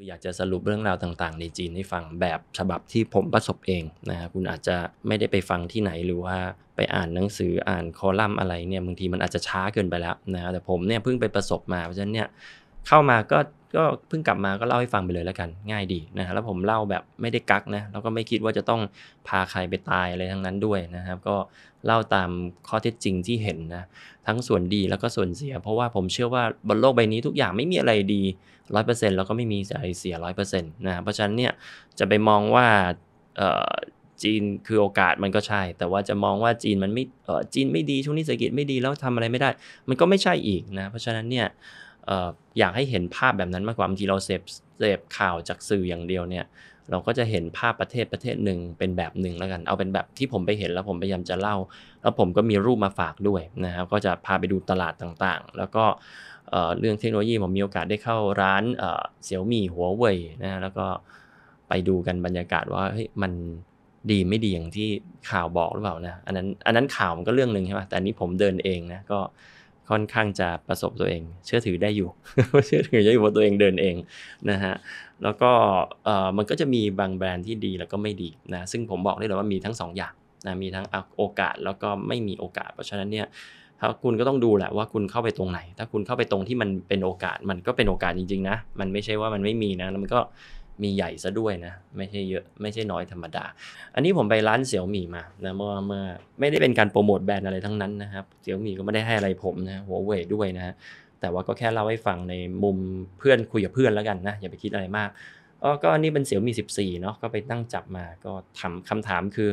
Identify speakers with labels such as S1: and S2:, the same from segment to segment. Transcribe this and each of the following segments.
S1: คืออยากจะสรุปเรื่องราวต่าง ๆ ในจีนให้ฟังแบบฉบับที่ผมประสบเองนะครับคุณอาจจะไม่ได้ไปฟังที่ไหนหรือว่าไปอ่านหนังสืออ่านคอลัมน์อะไรเนี่ยบางทีมันอาจจะช้าเกินไปแล้วนะแต่ผมเนี่ยเพิ่งไปประสบมาเพราะฉะนั้นเนี่ยเข้ามาก็ก็เพิ่งกลับมาก็เล่าให้ฟังไปเลยแล้วกัน ง่ายดีนะแล้วผมเล่าแบบไม่ได้กักนะแล้วก็ไม่คิดว่าจะต้องพาใครไปตายอะไรทั้งนั้นด้วยนะครับ ก็เล่าตามข้อเท็จจริงที่เห็นนะทั้งส่วนดีแล้วก็ส่วนเสีย เพราะว่าผมเชื่อว่าบนโลกใบนี้ทุกอย่างไม่มีอะไรดีรร้ออยเเป์ซ็นต์แล้วก็ไม่มีอะไรเสียรร้ออยเป์นต์นะเพราะฉะนั้นเนี่ยจะไปมองว่าจีนคือโอกาสมันก็ใช่ แต่ว่าจะมองว่าจีนมันไม่จีนไม่ดีช่วงนี้เศรษฐกิจไม่ดีแล้วทำอะไรไม่ได้ มันก็ไม่ใช่อีกนะ เพราะฉะนั้นเนี่ยอยากให้เห็นภาพแบบนั้นมากกว่าบางทีเราเสพเสพข่าวจากสื่ออย่างเดียวเนี่ยเราก็จะเห็นภาพประเทศประเทศหนึ่งเป็นแบบหนึ่งแล้วกัน เอาเป็นแบบที่ผมไปเห็นแล้วผมพยายามจะเล่า แล้วผมก็มีรูปมาฝากด้วยนะครับก็จะพาไปดูตลาดต่างๆ แล้วก็เรื่องเทคโนโลยีผมมีโอกาสได้เข้าร้านเสี่ยวมี่หัวเว่ยนะแล้วก็ไปดูกันบรรยากาศว่าเฮ้ยมันดีไม่ดีอย่างที่ข่าวบอกหรือเปล่านะอันนั้นอันนั้นข่าวมันก็เรื่องหนึ่งใช่ไหมแต่อันนี้ผมเดินเองนะก็ค่อนข้างจะประสบตัวเอง เชื่อถือได้อยู่ เชื่อถือได้อยู่ว่าตัวเองเดินเองนะฮะ แล้วก็มันก็จะมีบางแบรนด์ที่ดีแล้วก็ไม่ดีนะ ซึ่งผมบอกได้เลยว่ามีทั้ง2ออย่างนะ มีทั้งโอกาสแล้วก็ไม่มีโอกาส เพราะฉะนั้นเนี่ยถ้าคุณก็ต้องดูแหละว่าคุณเข้าไปตรงไหน ถ้าคุณเข้าไปตรงที่มันเป็นโอกาส มันก็เป็นโอกาสจริงๆนะ มันไม่ใช่ว่ามันไม่มีนะ แล้วมันก็มีใหญ่ซะด้วยนะไม่ใช่เยอะไม่ใช่น้อยธรรมดา อันนี้ผมไปร้านเสี่ยวหมี่มานะเมื่อเมื่อไม่ได้เป็นการโปรโมทแบรนด์อะไรทั้งนั้นนะครับเสี่ยวหมี่ก็ไม่ได้ให้อะไรผมนะหัวเว่ยด้วยนะฮะแต่ว่าก็แค่เล่าให้ฟังในมุมเพื่อนคุยกับเพื่อนแล้วกันนะอย่าไปคิดอะไรมากอ๋อก็นี่เป็นเสี่ยวมี่14 เนาะก็ไปตั้งจับมาก็ถามคำถามคือ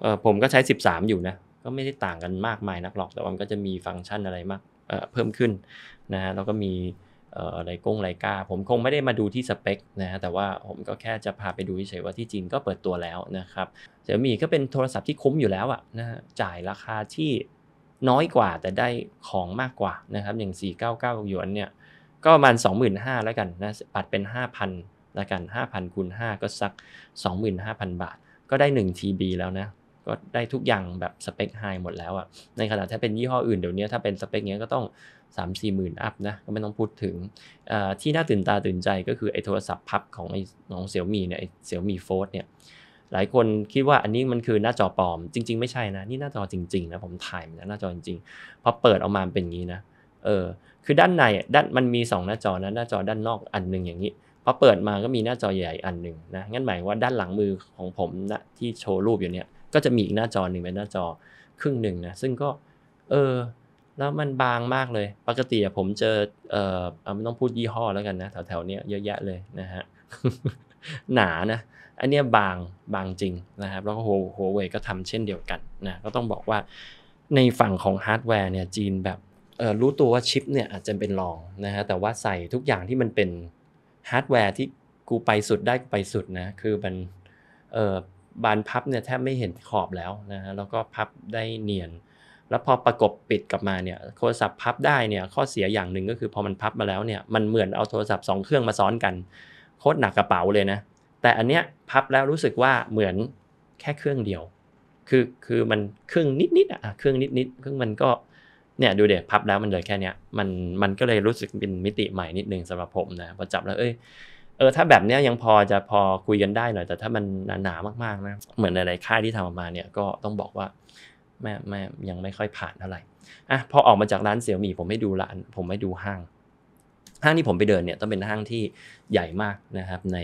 S1: เออผมก็ใช้ 13 อยู่นะก็ไม่ได้ต่างกันมากมายนักหรอกแต่ว่ามันก็จะมีฟังก์ชันอะไรมากเพิ่มขึ้นนะฮะแล้วก็มีไรกงไลกาผมคงไม่ได้มาดูที่สเปคนะฮะ แต่ว่าผมก็แค่จะพาไปดูเฉยว่าที่จีนก็เปิดตัวแล้วนะครับเสี่ยมี่ก็เป็นโทรศัพท์ที่คุ้มอยู่แล้วอะนะจ่ายราคาที่น้อยกว่าแต่ได้ของมากกว่านะครับอย่าง 499 หยวนเนี่ย ก็ประมาณ25,000แล้วกันนะปัดเป็น 5,000แล้วกัน 5,000คูณ5ก็สัก25,000 บาท ก็ได้1 TB แล้วนะ็ได้ทุกอย่างแบบสเปคไฮหมดแล้วอะในขณะถ้าเป็นยี่ห้ออื่นเดี๋ยวนี้ถ้าเป็นสเปคเนี้ยก็ต้อง3 4หมื่นอัพนะก็ไม่ต้องพูดถึงที่น่าตื่นตาตื่นใจ ก็คือไอ้โทรศัพท์พับของไอ้ของเสี่ยวมีเนี่ยไอ้เสี่ยวมีโฟลเนี่ยหลายคนคิดว่าอันนี้มันคือหน้าจอปลอมจริงๆไม่ใช่นะนี่หน้าจอจริงๆนะผมถ่ายมันหน้าจอจริงๆพอเปิดออกมาเป็นงี้นะเออคือด้านในด้านมันมี 2 หน้าจอนะหน้าจอด้านนอกอันหนึ่งอย่างนี้พอเปิดมาก็มีหน้าจอใหญ่อันหนึ่งนะงั้นหมายว่าด้านหลังมือของผมนะที่โชว์รูปอยู่เนี่ยก็จะมีอีกหน้าจอหนึ่งเป็นหน้าจอครึ่งหนึ่งนะซึ่งก็เออแล้วมันบางมากเลย ปกติผมเจอเออไม่ต้องพูดยี่ห้อแล้วกันนะแถวๆนี้เยอะแยะเลยนะฮะหนานะอันเนี้ยบางบางจริงนะครับ แล้วก็โฮเวก็ทำเช่นเดียวกันนะก็ต้องบอกว่าในฝั่งของฮาร์ดแวร์เนี่ยจีนแบบรู้ตัวว่าชิปเนี่ยอาจจะเป็นรองนะฮะแต่ว่าใส่ทุกอย่างที่มันเป็นฮาร์ดแวร์ที่กูไปสุดได้ไปสุดนะคือมันเออบานพับเนี่ยแทบไม่เห็นขอบแล้วนะฮะแล้วก็พับได้เนียนแล้วพอประกบปิดกลับมาเนี่ยโทรศัพท์พับได้เนี่ยข้อเสียอย่างหนึ่งก็คือพอมันพับมาแล้วเนี่ยมันเหมือนเอาโทรศัพท์ 2 เครื่องมาซ้อนกัน โคตรหนักกระเป๋าเลยนะแต่อันเนี้ยพับแล้วรู้สึกว่าเหมือนแค่เครื่องเดียวคือคือมันเครื่องนิดๆอ่ะเครื่องนิดๆเครื่องมันก็เนี่ยดูเด็ดพับแล้วมันเลยแค่เนี้ยมันมันก็เลยรู้สึกเป็นมิติใหม่นิดนึงสำหรับผมนะพอจับแล้วเอ้ยเออถ้าแบบเนี้ยยังพอจะพอคุยกันได้หน่อยแต่ถ้ามันหนามากๆนะเหมือนอะไรค่ายที่ทำออกมาเนี่ยก็ต้องบอกว่าแม่แม่ยังไม่ค่อยผ่านเท่าไหร่อ่ะพอออกมาจากร้านเสี่ยวมี่ผมไม่ดูร้านผมไม่ดูห้าง ห้างที่ผมไปเดินเนี่ยต้องเป็นห้างที่ใหญ่มากนะครับใน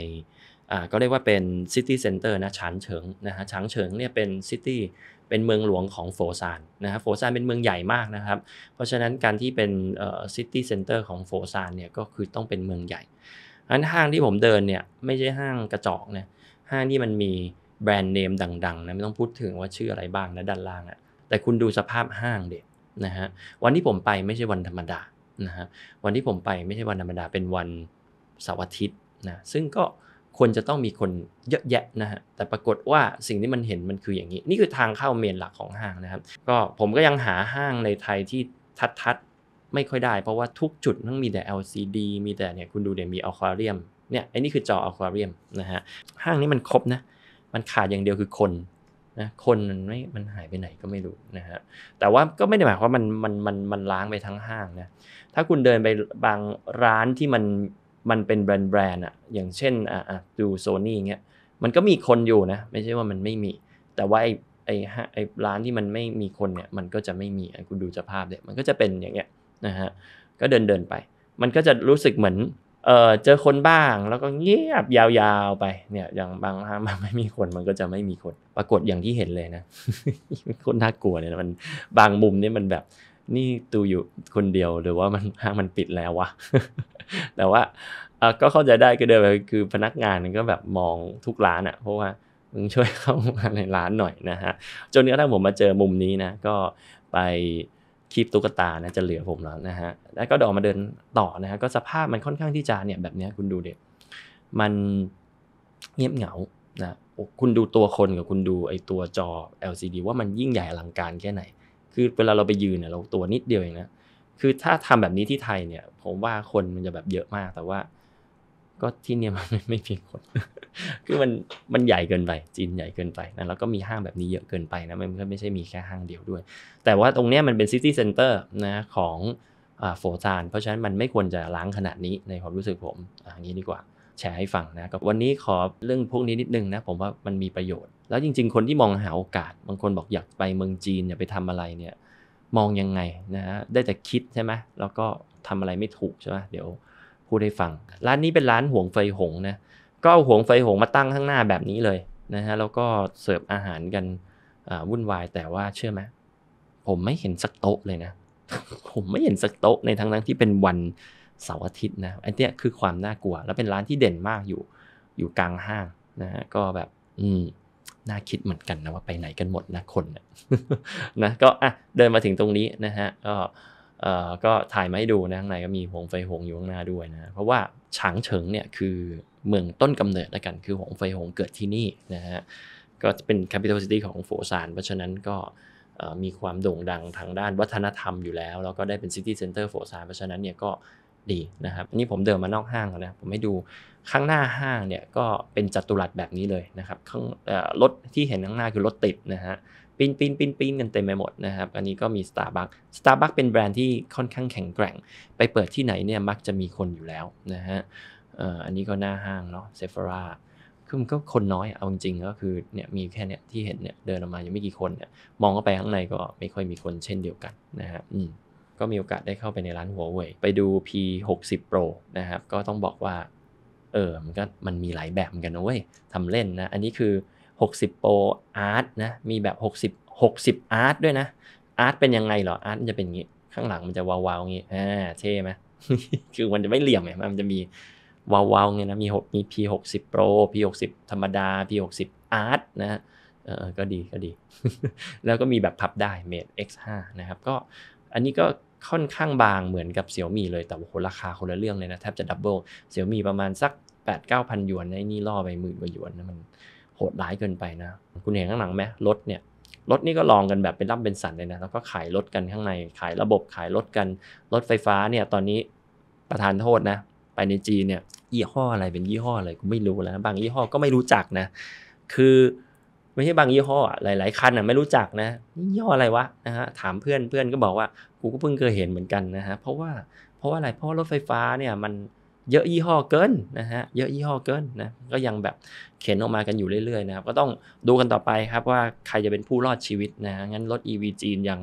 S1: อ่าก็เรียกว่าเป็นซิตี้เซ็นเตอร์นะชานเฉิงนะฮะชานเฉิงเนี่ยเป็นซิตี้เป็นเมืองหลวงของโฟซานนะครับโฟซานเป็นเมืองใหญ่มากนะครับเพราะฉะนั้นการที่เป็นซิตี้เซ็นเตอร์ของโฟซานเนี่ยก็คือต้องเป็นเมืองใหญ่อันห้างที่ผมเดินเนี่ยไม่ใช่ห้างกระจอกเนี่ยห้างที่มันมีแบรนด์เนมดังๆนะไม่ต้องพูดถึงว่าชื่ออะไรบ้างนะด้านล่างอะแต่คุณดูสภาพห้างเด็ดนะฮะวันที่ผมไปไม่ใช่วันธรรมดานะฮะวันที่ผมไปไม่ใช่วันธรรมดาเป็นวันเสาร์อาทิตย์นะซึ่งก็คนจะต้องมีคนเยอะแยะนะฮะแต่ปรากฏว่าสิ่งที่มันเห็นมันคืออย่างนี้ นี่คือทางเข้าเมนหลักของห้างนะครับก็ผมก็ยังหาห้างในไทยที่ทัดทัดไม่ค่อยได้เพราะว่าทุกจุดทั้งมีแต่ LCD มีแต่เนี่ยคุณดูเดี๋ยวมีอควาเรียมเนี่ยไอ้นี่คือจออควาเรียมนะฮะห้างนี้มันครบนะมันขาดอย่างเดียวคือคนนะคนมันไม่มันหายไปไหนก็ไม่รู้นะฮะแต่ว่าก็ไม่ได้หมายความว่ามันมันมันมันล้างไปทั้งห้างนะถ้าคุณเดินไปบางร้านที่มันมันเป็นแบรนด์แบรนด์อะอย่างเช่นอ่ะดูโซนี่เงี้ยมันก็มีคนอยู่นะไม่ใช่ว่ามันไม่มี แต่ว่าไอ้ไอ้ไอร้านที่มันไม่มีคนเนี่ยมันก็จะไม่มีคุณดูจะภาพเนี่ยมันก็จะเป็นอย่างเงี้ยนะฮะก็เดินเดินไป มันก็จะรู้สึกเหมือนเออเจอคนบ้างแล้วก็เงียบยาว ๆไปเนี่ยอย่างบางหรางมันไม่มีคนมันก็จะไม่มีคน ปรากฏอย่างที่เห็นเลยนะ คนน่ากลัวเนี่ยมันบางมุมนี่มันแบบนี่ตูอยู่คนเดียวหรือว่ามันห้างมันปิดแล้ววะแต่ว่าเออก็เข้าใจได้ก็เดินไปคือพนักงานก็แบบมองทุกร้านอะ่ะเพราะว่ามึงช่วยเข้ามาในร้านหน่อยนะฮะจนกระทั่งผมมาเจอมุมนี้นะก็ไปคีบตุ๊กตานะจะเหลือผมแล้วนะฮะ แล้วก็ดอกมาเดินต่อนะฮะ ก็สภาพมันค่อนข้างที่จะเนี่ยแบบนี้คุณดูเด็กมันเงียบเหงา นะคุณดูตัวคนกับคุณดูไอตัวจอ LCD ว่ามันยิ่งใหญ่อลังการแค่ไหน คือเวลาเราไปยืนเนี่ยเราตัวนิดเดียวเองนะคือถ้าทำแบบนี้ที่ไทยเนี่ยผมว่าคนมันจะแบบเยอะมาก แต่ว่าก็ที่เนี่ยมันไม่เพียงคน คือมันมันใหญ่เกินไป จีนใหญ่เกินไปนะแล้วก็มีห้างแบบนี้เยอะเกินไปนะมันก็ไม่ใช่มีแค่ห้างเดียวด้วย แต่ว่าตรงเนี้ยมันเป็นซิตี้เซ็นเตอร์นะของโฟซาน เพราะฉะนั้นมันไม่ควรจะล้างขนาดนี้ในความรู้สึกผม อย่างนี้ดีกว่าแชร์ให้ฟังนะก็วันนี้ขอเรื่องพวกนี้นิดนึงนะผมว่ามันมีประโยชน์ แล้วจริง ๆ คนที่มองหาโอกาสบางคนบอกอยากไปเมืองจีนอยากไปทำอะไรเนี่ยมองยังไงนะได้แต่คิดใช่ไหมแล้วก็ทำอะไรไม่ถูกใช่ไหมเดี๋ยวพูดให้ฟังร้านนี้เป็นร้านหวงไฟหงนะก็เอาหวงไฟหงมาตั้งข้างหน้าแบบนี้เลยนะฮะแล้วก็เสิร์ฟอาหารกันวุ่นวายแต่ว่าเชื่อไหมผมไม่เห็นสักโต๊ะเลยนะผมไม่เห็นสักโต๊ะในทั้งทั้งที่เป็นวันเสาร์อาทิตย์นะอันเนี้ยคือความน่ากลัว แล้วเป็นร้านที่เด่นมากอยู่ อยู่กลางห้าง นะฮะก็แบบ อืมน่าคิดเหมือนกันนะว่าไปไหนกันหมดนะคนนะก็อ่ะเดินมาถึงตรงนี้นะฮะก็เอ่อก็ถ่ายมาให้ดูนะข้างในก็มีหงไฟหงอยู่ข้างหน้าด้วยนะเพราะว่าฉางเฉิงเนี่ยคือเมืองต้นกำเนิดละกันคือหงไฟหงเกิดที่นี่นะฮะก็เป็นแคปิตอลซิตี้ของโฟซานเพราะฉะนั้นก็มีความโด่งดังทางด้านวัฒนธรรมอยู่แล้วแล้วก็ได้เป็นซิตี้เซ็นเตอร์โฟซานเพราะฉะนั้นเนี่ยก็ดีนะครับอันนี้ผมเดินมานอกห้างแล้วนะผมให้ดูข้างหน้าห้างเนี่ยก็เป็นจัตุรัสแบบนี้เลยนะครับข้างรถที่เห็นข้างหน้าคือรถติดนะฮะปีนปีนปีนปีนกันเต็มไปหมดนะครับอันนี้ก็มี Starbucks Starbucks เป็นแบรนด์ที่ค่อนข้างแข็งแกร่ง ไปเปิดที่ไหนเนี่ยมักจะมีคนอยู่แล้วนะฮะอันนี้ก็หน้าห้างเนาะเซฟราคือมันก็คนน้อยเอาจริงก็คือเนี่ยมีแค่เนี่ยที่เห็นเนี่ยเดินออกมายังไม่กี่คนเนี่ยมองเข้าไปข้างในก็ไม่ค่อยมีคนเช่นเดียวกันนะฮะอืมก็มีโอกาสได้เข้าไปในร้านหัวเว่ยไปดู P60 Pro นะครับก็ต้องบอกว่าเออมันก็มันมีหลายแบบเหมือนกันนะเว้ยทำเล่นนะ อันนี้คือ 60 Pro Art นะ มีแบบ 60 60 Art ด้วยนะ Art เป็นยังไงเหรอ Art มันจะเป็นอย่างนี้ ข้างหลังมันจะวาวๆอย่างนี้ อ่า เท่ไหมคือมันจะไม่เหลี่ยมไง มันจะมีวาวๆไงนะ มีมี P60 Pro P60 ธรรมดา P60 Art นะเออ ก็ดี ก็ดี แล้วก็มีแบบพับได้ Mate X5 นะครับ ก็อันนี้ก็ค่อนข้างบางเหมือนกับเสี่ยวมีเลยแต่ว่าราคาคนละเรื่องเลยนะแทบจะดับเบิลเสี่ยวมีประมาณสัก 8 9 0 0 0หยวนในนี่ล่อไปหมื่นกว่าหยวนนะมันโหดร้ายเกินไปนะ คุณเห็นข้างหลังไหมรถเนี่ยรถนี่ก็ลองกันแบบเป็นร่ำเป็นสันเลยนะแล้วก็ขายรถกันข้างในขายระบบขายรถกันรถไฟฟ้าเนี่ย ตอนนี้ประธานโทษนะ ไปในจีนเนี่ยยี่ห้ออะไรเป็นยี่ห้ออะไรกูไม่รู้แล้วนะบางยี่ห้อก็ไม่รู้จักนะ คือไม่ใช่บางยี่ห้อ หลาย ๆ คันอ่ะไม่รู้จักนะ ยี่ห้ออะไรวะนะฮะถามเพื่อนเพื่อนก็บอกว่ากูก็เพิ่งเคยเห็นเหมือนกันนะฮะ เพราะว่าเพราะว่าอะไร เพราะรถไฟฟ้าเนี่ยมันเยอะยี่ห้อเกินนะฮะ เยอะยี่ห้อเกินนะ ก็ยังแบบเข็นออกมากันอยู่เรื่อย ๆ นะครับ ก็ต้องดูกันต่อไปครับว่าใครจะเป็นผู้รอดชีวิตนะฮะงั้นรถ EV จีนยัง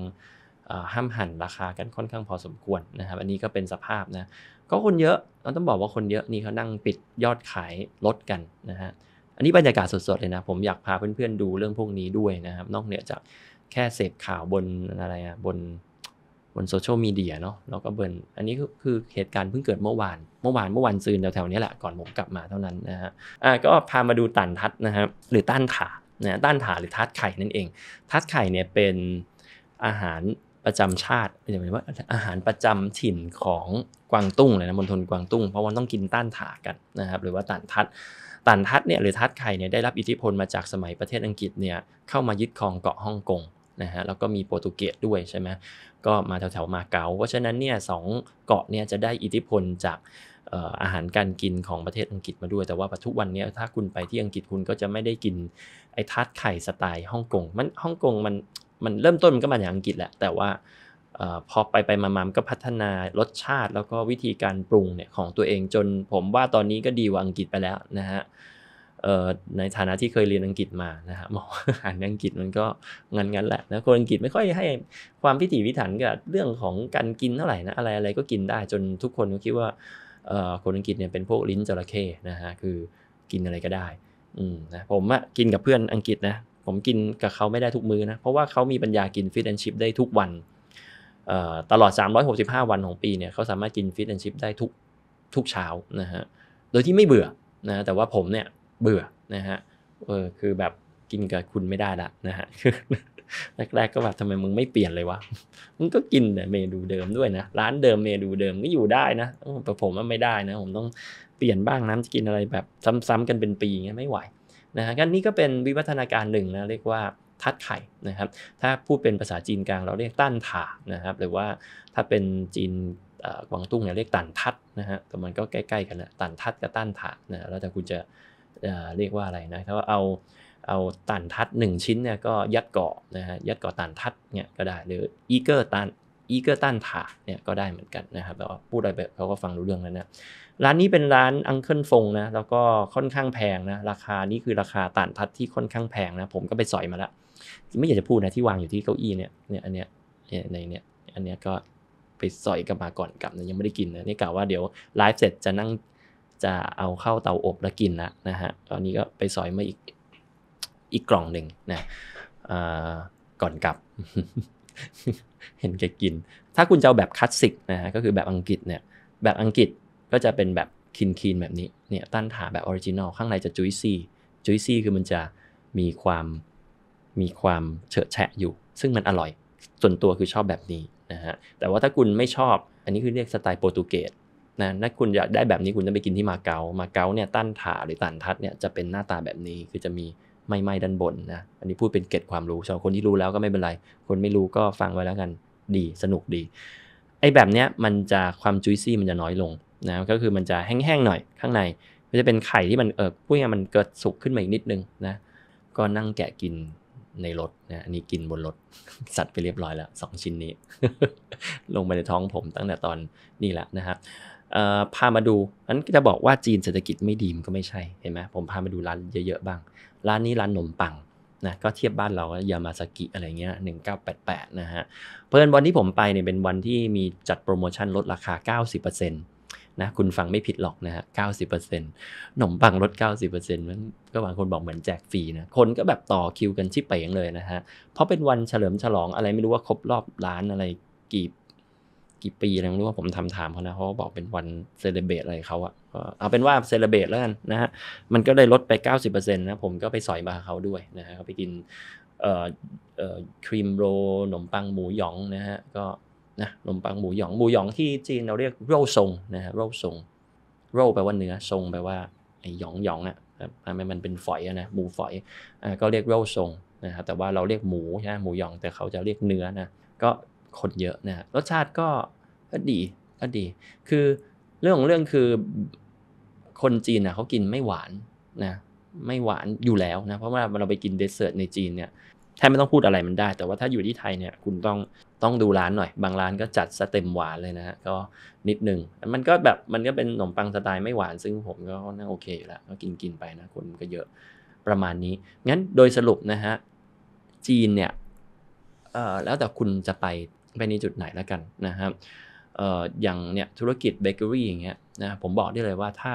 S1: ห้ามหันราคากันค่อนข้างพอสมควรนะครับ อันนี้ก็เป็นสภาพนะ ก็คนเยอะเราต้องบอกว่าคนเยอะ นี่เขานั่งปิดยอดขายรถกันนะฮะอันนี้บรรยากาศสดๆเลยนะผมอยากพาเพื่อนๆดูเรื่องพวกนี้ด้วยนะครับนอกเหนือจากแค่เสพข่าวบนอะไรอะบนบนโซเชียลมีเดียเนาะแล้วก็เบิร์นอันนี้คือเหตุการณ์เพิ่งเกิดเมื่อวานเมื่อวานเมื่อวันซืนแถวๆนี้แหละก่อนผมกลับมาเท่านั้นนะฮะอ่าก็พามาดูตันทัดนะครับหรือต้านถานะต้านถาหรือทัดไข่นั่นเอง ทัดไข่เนี่ยเป็นอาหารประจำชาติหมายว่าอาหารประจำถิ่นของกวางตุ้งเลยนะมณฑลกวางตุ้งเพราะว่าต้องกินต้านถากันนะครับหรือว่าต้นทัดตันทัดเนี่ยหรือทัดไข่เนี่ยได้รับอิทธิพลมาจากสมัยประเทศอังกฤษเนี่ยเข้ามายึดครองเกาะฮ่องกงนะฮะแล้วก็มีโปรตุเกสด้วยใช่ไหมก็มาแถวๆมาเก๊าเพราะฉะนั้นเนี่ยสองเกาะเนี่ยจะได้อิทธิพลจากอาหารการกินของประเทศอังกฤษมาด้วย แต่ว่าทุกวันนี้ถ้าคุณไปที่อังกฤษคุณก็จะไม่ได้กินไอ้ทัดไข่สไตล์ฮ่องกงมันฮ่องกงมันมันเริ่มต้นมันก็มาจากอังกฤษแหละแต่ว่าพอไปไปมาๆ ก็พัฒนารสชาติ แล้วก็วิธีการปรุงเนี่ยของตัวเองจนผมว่าตอนนี้ก็ดีกว่าอังกฤษไปแล้วนะฮะในฐานะที่เคยเรียนอังกฤษมานะฮะมองอาหารอังกฤษมันก็งันงันแหละแล้วคนอังกฤษไม่ค่อยให้ความพิถีพิถันกับเรื่องของการกินเท่าไหร่นะอะไรอะไรก็กินได้จนทุกคนก็คิดว่าคนอังกฤษเนี่ยเป็นพวกลิ้นจระเข้นะฮะคือกินอะไรก็ได้อืมนะผมอะกินกับเพื่อนอังกฤษนะผมกินกับเขาไม่ได้ทุกมือนะเพราะว่าเขามีปัญญากินฟิชแอนชิพได้ทุกวันตลอด 365 วันของปี เนี่ยเขาสามารถกินฟิตแอนชิพได้ทุกทุกเช้านะฮะ โดยที่ไม่เบื่อนะแต่ว่าผมเนี่ยเบื่อ นะฮะ เออ คือแบบกินกับคุณไม่ได้ละ นะฮะแรกๆก็แบบทำไมมึงไม่เปลี่ยนเลยวะ มึงก็กินแต่เมนูเดิมด้วยนะ ร้านเดิมเมนูเดิมก็อยู่ได้นะ แต่ผมมันไม่ได้นะ ผมต้องเปลี่ยนบ้างนะจะกินอะไรแบบซ้ำๆกันเป็นปีเงี้ยไม่ไหว นะฮะกันนี่ก็เป็นวิวัฒนาการหนึ่งนะเรียกว่าทัดไข่นะครับ ถ้าพูดเป็นภาษาจีนกลางเราเรียกตั้นถานะครับหรือว่าถ้าเป็นจีนกวางตุ้งเนี่ยเรียกตันทัดนะฮะแต่มันก็ใกล้ๆ กันนะตันทัดกับตั้นถานะ แล้วแต่คุณจะเรียกว่าอะไรนะ ถ้าว่าเอาเอาตันทัด1ชิ้นเนี่ยก็ยัดเกาะนะฮะ ยัดเกาะตันทัดเนี่ยก็ได้หรืออีเกอร์ตันอีเกอร์ตันถาเนี่ยก็ได้เหมือนกันนะครับแต่ว่าพูดอะไรแบบเขาก็ฟังรู้เรื่องแล้วนะร้านนี้เป็นร้านอังเคิลฟงนะ แล้วก็ค่อนข้างแพงนะ ราคานี้คือราคาตันทัดที่ค่อนข้างแพงนะ ผมก็ไปสอยมาแล้วไม่อยากจะพูดนะที่วางอยู่ที่เก้าอี้เนี่ยเนี่ยอันเนี้ยเนี่ยในเนี่ยอันเนี้ยก็ไปสอยกลับมาก่อนกลับนะยังไม่ได้กินนะนี่กล่าวว่าเดี๋ยวไลฟ์เสร็จจะนั่งจะเอาเข้าเตาอบแล้วกินละนะฮะตอนนี้ก็ไปสอยมาอีกอีกกล่องหนึ่งนะก่อนกลับเห็นแกกิน ถ้าคุณจะเอาแบบคลาสสิกนะฮะก็คือแบบอังกฤษเนี่ยแบบอังกฤษก็จะเป็นแบบคินคีนแบบนี้เนี่ยตั้นถาแบบออริจินอลข้างในจะจุยซี่จุยซี่คือมันจะมีความมีความเฉอะแฉะอยู่ซึ่งมันอร่อยส่วนตัวคือชอบแบบนี้นะฮะแต่ว่าถ้าคุณไม่ชอบอันนี้คือเรียกสไตล์โปรตุเกสนะถ้าคุณอยากได้แบบนี้คุณต้องไปกินที่มาเก๊ามาเก๊าเนี่ยตั้นถาหรือตันทัดเนี่ยจะเป็นหน้าตาแบบนี้คือจะมีไม่ไม่ด้านบนนะอันนี้พูดเป็นเกตความรู้สำหรับคนที่รู้แล้วก็ไม่เป็นไร คนไม่รู้ก็ฟังไว้แล้วกันดีสนุกดีไอ้แบบเนี้ยมันจะความจุยซี่มันจะน้อยลงนะก็คือมันจะแห้งๆหน่อยข้างในมันจะเป็นไข่ที่มันเออพูดง่ายมันเกิดสุกขึ้นมาอีกนิดนึงนะก็นั่งแกะกินในรถนะอันนี้กินบนรถสัตว์ไปเรียบร้อยแล้วสองชิ้นนี้ ลงไปในท้องผมตั้งแต่ตอนนี่แหละนะครับพามาดูนั้นจะบอกว่าจีนเศรษฐกิจไม่ดีมก็ไม่ใช่เห็นไหมผมพามาดูร้านเยอะๆบ้าง ร้านนี้ร้านขนมปังนะก็เทียบบ้านเรายามาสกิอะไรเงี้ย1988นะฮะเพื่อนวันที่ผมไปเนี่ยเป็นวันที่มีจัดโปรโมชั่นลดราคา 90%นนะคุณฟังไม่ผิดหรอกนะฮะเก้าสิบเปอร์เซ็นต์ขนมปังลดเก้าสิบเปอร์เซ็นต์มันก็บางคนบอกเหมือนแจกฟรีนะ คนก็แบบต่อคิวกันชิบเป๋งเลยนะฮะ เพราะเป็นวันเฉลิมฉลองอะไรไม่รู้ว่าครบรอบร้านอะไรกี่กี่ปีอะไรไม่รู้ว่าผมทำถามเขานะเขาบอกเป็นวันเซเลเบตอะไรเขาอะเอาเป็นว่าเซเลเบตแล้วกันนะฮะ มันก็เลยลดไป 90%นะผมก็ไปสอยมาเขาด้วยนะฮะเขาไปกินครีมโรขนมปังหมูหยองนะฮะก็นะขนมปังหมูหยองหมูหยองที่จีนเราเรียกโร่ทรงนะฮะโร่ทรงโร่แปลว่าเนื้อทรงแปลว่าไอหยองหยองอ่ะทำให้มันเป็นฝอยนะหมูฝอยอ่าก็เรียกโร่ทรงนะครับแต่ว่าเราเรียกหมูใช่ไหมหมูหยองแต่เขาจะเรียกเนื้อนะก็คนเยอะนะรสชาติก็ดีก็ดีคือเรื่องของเรื่องคือคนจีน่ะเขากินไม่หวานนะไม่หวานอยู่แล้วนะเพราะว่าเราไปกินเดสเซอร์ตในจีนเนี่ยทบไม่ต้องพูดอะไรมันได้ แต่ว่าถ้าอยู่ที่ไทยเนี่ยคุณต้องต้องดูร้านหน่อยบางร้านก็จัดสเต็มหวานเลยนะฮะก็นิดนึงมันก็แบบมันก็เป็นขนมปังสไตล์ไม่หวานซึ่งผมก็น่าโอเคอยู่แล้วก็กินกินไปนะคนก็เยอะประมาณนี้งั้นโดยสรุปนะฮะจีนเนี่ยแล้วแต่คุณจะไปไปในจุดไหนแล้วกันนะครับอย่างเนี่ยธุรกิจเบเกอรี่อย่างเงี้ยนะผมบอกได้เลยว่าถ้า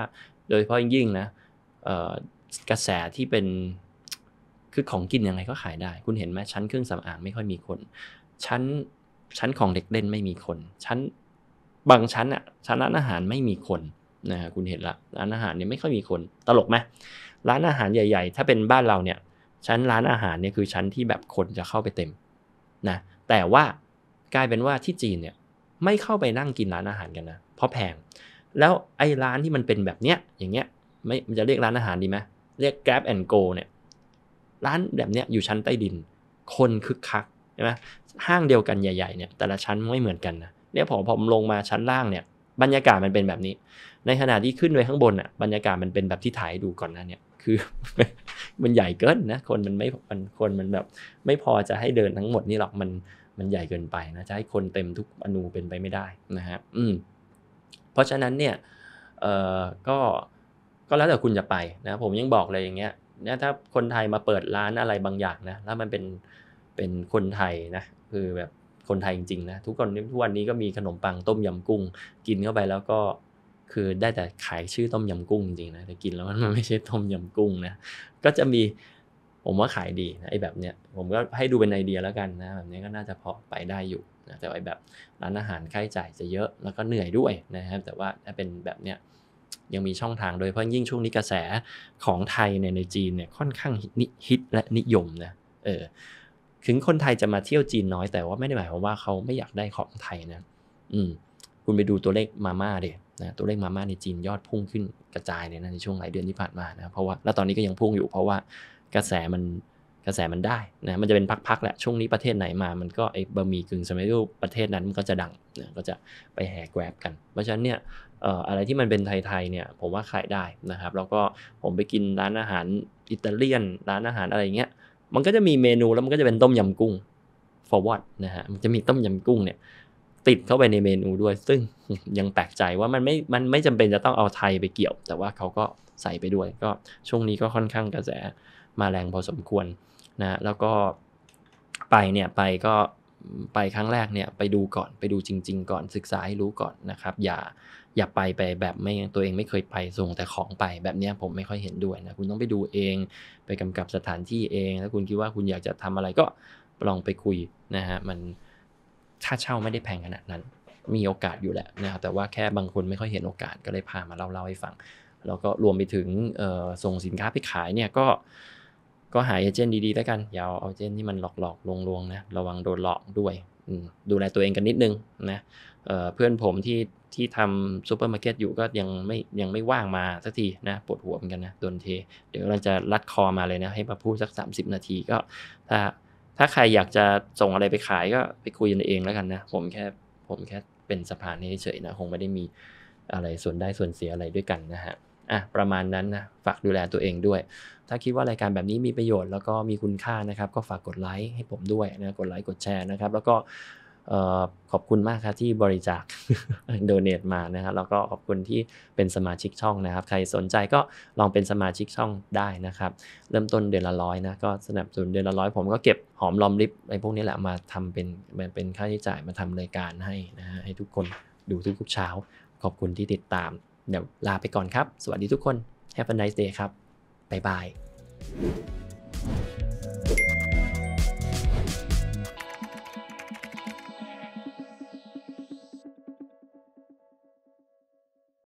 S1: โดยเฉพาะยิ่งนะกระแสที่เป็นคือของกินยังไงก็ขายได้ คุณเห็นไหมชั้นเครื่องสำอางไม่ค่อยมีคน ชั้นชั้นของเด็กเล่นไม่มีคน ชั้นบางชั้นอ่ะชั้นร้านอาหารไม่มีคนนะฮะคุณเห็นละร้านอาหารเนี่ยไม่ค่อยมีคนตลกไหมร้านอาหารใหญ่ ๆ ถ้าเป็นบ้านเราเนี่ยชั้นร้านอาหารเนี่ยคือชั้นที่แบบคนจะเข้าไปเต็มนะแต่ว่ากลายเป็นว่าที่จีนเนี่ยไม่เข้าไปนั่งกินร้านอาหารกันนะ เพราะแพง แล้วไอ้ร้านที่มันเป็นแบบเนี้ยอย่างเงี้ยไม่มันจะเรียกร้านอาหารดีไหมเรียก Grab and Go เนี่ยร้านแบบเนี้ยอยู่ชั้นใต้ดิน คนคึกคักใช่ไหมห้างเดียวกันใหญ่ๆเนี่ย แต่ละชั้นไม่เหมือนกันนะเนี่ยพอผมลงมาชั้นล่างเนี่ยบรรยากาศมันเป็นแบบนี้ ในขณะที่ขึ้นไปข้างบนอ่ะบรรยากาศมันเป็นแบบที่ถ่ายดูก่อนนะ้เนี่ยคือมันใหญ่เกินนะคนมันไม่มันคนมันแบบ ไม่พอจะให้เดินทั้งหมดนี่หรอกมันมันใหญ่เกินไปนะจะให้คนเต็มทุกอนูเป็นไปไม่ได้นะฮะอืมเพราะฉะนั้นเนี่ยเอ่อก็ก็แล้วแต่คุณจะไปนะผมยังบอกเลยอย่างเงี้ยเนี่ยถ้าคนไทยมาเปิดร้านอะไรบางอย่างนะแล้วมันเป็นเป็นคนไทยนะคือแบบคนไทยจริงๆนะทุกคนทุกวันนี้ก็มีขนมปังต้มยำกุ้ง กินเข้าไปแล้วก็คือได้แต่ขายชื่อต้มยำกุ้งจริงๆนะแต่กินแล้วมันไม่ใช่ต้มยำกุ้งนะก็จะมีผมว่าขายดีนะไอ้แบบเนี้ยผมก็ให้ดูเป็นไอเดียแล้วกันนะแบบนี้ก็น่าจะพอไปได้อยู่นะแต่ไอ้แบบร้านอาหารค่าใช้จ่ายจะเยอะแล้วก็เหนื่อยด้วยนะครับแต่ว่าถ้าเป็นแบบเนี้ยยังมีช่องทางโดยเพราะยิ่งช่วงนี้กระแสของไทยเนี่ยในจีนเนี่ยค่อนข้างฮิตและนิยมนะเออถึงคนไทยจะมาเที่ยวจีนน้อยแต่ว่าไม่ได้หมายความว่าเขาไม่อยากได้ของไทยนะอืมคุณไปดูตัวเลขมาม่าเดนะตัวเลขมาม่าในจีนยอดพุ่งขึ้นกระจายเลยนะในช่วงหลายเดือนที่ผ่านมานะเพราะว่าแล้วตอนนี้ก็ยังพุ่งอยู่ เพราะว่ากระแสมันกระแสมันได้นะมันจะเป็นพักๆแหละช่วงนี้ประเทศไหนมามันก็ไอ้บะหมี่กึ่งสำเร็จรูปประเทศนั้นมันก็จะดังนะก็จะไปแห่แกร็บกันเพราะฉะนั้นเนี่ยอะไรที่มันเป็นไทยๆเนี่ยผมว่าขายได้นะครับ แล้วก็ผมไปกินร้านอาหารอิตาเลียนร้านอาหารอะไรเงี้ยมันก็จะมีเมนูแล้วมันก็จะเป็นต้มยำกุ้ง forward นะฮะมันจะมีต้มยำกุ้งเนี่ย ติดเข้าไปในเมนูด้วย ซึ่งยังแปลกใจว่ามันไม่ มันไม่จำเป็นจะต้องเอาไทยไปเกี่ยว แต่ว่าเขาก็ใส่ไปด้วย ก็ช่วงนี้ก็ค่อนข้างกระแสมาแรงพอสมควรนะแล้วก็ไปเนี่ยไปก็ไปครั้งแรกเนี่ยไปดูก่อนไปดูจริง ๆ ก่อนศึกษาให้รู้ก่อนนะครับ อย่าอย่าไปไปแบบไม่ตัวเองไม่เคยไปส่งแต่ของไปแบบนี้ผมไม่ค่อยเห็นด้วยนะคุณต้องไปดูเองไปกำกับสถานที่เองถ้าคุณคิดว่าคุณอยากจะทำอะไรก็ลองไปคุยนะฮะมันค่าเช่าไม่ได้แพงขนาดนั้น มีโอกาสอยู่แหละนะครับแต่ว่าแค่บางคนไม่ค่อยเห็นโอกาสก็เลยพามาเล่าเล่าให้ฟังแล้วก็รวมไปถึงส่งสินค้าไปขายเนี่ยก็ก็หาเอเจนต์ดีๆแล้วกันอย่าเอาเอเจนต์ที่มันหลอกๆลวงๆ นะ ระวังโดนหลอกด้วย ดูแลตัวเองกันนิดนึงนะเเพื่อนผมที่ที่ทำซูเปอร์มาร์เก็ตอยู่ก็ยังไม่ยังไม่ว่างมาสักทีนะปวดหัวเหมือนกันนะโดนเท เดี๋ยวเราจะรัดคอมาเลยนะให้มาพูดสัก 30 นาทีก็ ถ้าถ้าใครอยากจะส่งอะไรไปขายก็ไปคุยกันเองแล้วกันนะผมแค่ผมแค่เป็นสะพานเฉยๆนะคงไม่ได้มีอะไรส่วนได้ส่วนเสียอะไรด้วยกันนะฮะอ่ะประมาณนั้นนะฝากดูแลตัวเองด้วย ถ้าคิดว่ารายการแบบนี้มีประโยชน์แล้วก็มีคุณค่านะครับก็ฝากกดไลค์ให้ผมด้วยนะกดไลค์กดแชร์นะครับแล้วก็ขอบคุณมากครับที่บริจาคโดเนตมานะครับแล้วก็ขอบคุณที่เป็นสมาชิกช่องนะครับใครสนใจก็ลองเป็นสมาชิกช่องได้นะครับเริ่มต้นเดือนละร้อยนะก็สนับสนุนเดือนละร้อยผมก็เก็บหอมรอมริบไรพวกนี้แหละมาทำเป็นเป็นค่าใช้จ่ายมาทำรายการให้นะฮะให้ทุกคนดูทุกๆเช้า ขอบคุณที่ติดตามเดี๋ยวลาไปก่อนครับ สวัสดีทุกคน Have a nice day ครับบ๊ายบาย thank you